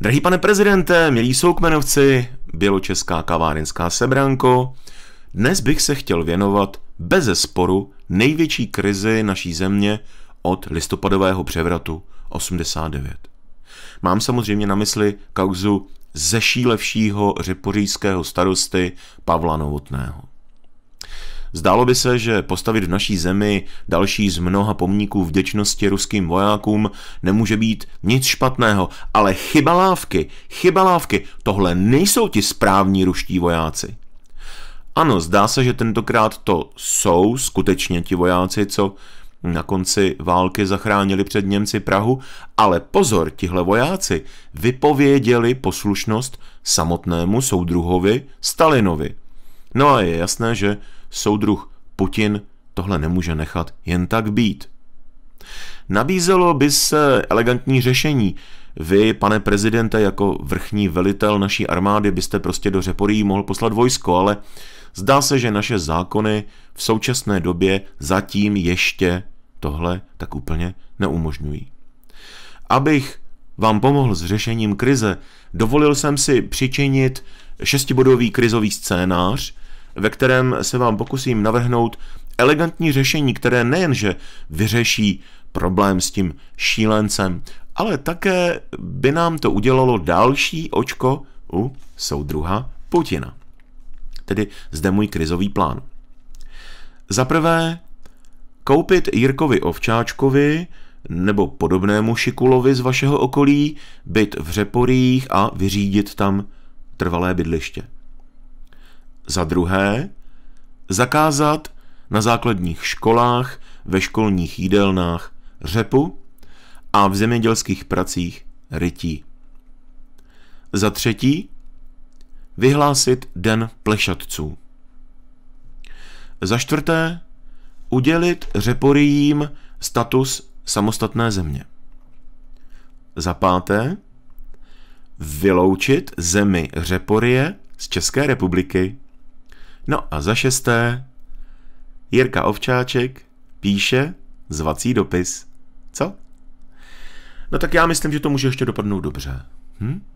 Drahý pane prezidente, milí soukmenovci, Běločeská kavárenská Sebranko, dnes bych se chtěl věnovat beze sporu největší krizi naší země od listopadového převratu 89. Mám samozřejmě na mysli kauzu zešílevšího řepoříského starosty Pavla Novotného. Zdálo by se, že postavit v naší zemi další z mnoha pomníků vděčnosti ruským vojákům nemůže být nic špatného, ale chyba lávky, chyba lávky, tohle nejsou ti správní ruští vojáci. Ano, zdá se, že tentokrát to jsou skutečně ti vojáci, co na konci války zachránili před Němci Prahu, ale pozor, tihle vojáci vypověděli poslušnost samotnému soudruhovi Stalinovi. No a je jasné, že soudruh Putin tohle nemůže nechat jen tak být. Nabízelo by se elegantní řešení. Vy, pane prezidente, jako vrchní velitel naší armády, byste prostě do Řeporí mohl poslat vojsko, ale zdá se, že naše zákony v současné době zatím ještě tohle tak úplně neumožňují. Abych vám pomohl s řešením krize, dovolil jsem si přičinit šestibodový krizový scénář, ve kterém se vám pokusím navrhnout elegantní řešení, které nejenže vyřeší problém s tím šílencem, ale také by nám to udělalo další očko u soudruha Putina. Tedy zde můj krizový plán. Za prvé, koupit Jirkovi Ovčáčkovi nebo podobnému šikulovi z vašeho okolí byt v Řeporích a vyřídit tam trvalé bydliště. Za druhé, zakázat na základních školách, ve školních jídelnách řepu a v zemědělských pracích rytí. Za třetí, vyhlásit den plešatců. Za čtvrté, udělit řeporijím status samostatné země. Za páté, vyloučit zemi Řeporie z České republiky. No a za šesté, Jirka Ovčáček píše zvací dopis. Co? No tak já myslím, že to může ještě dopadnout dobře. Hm?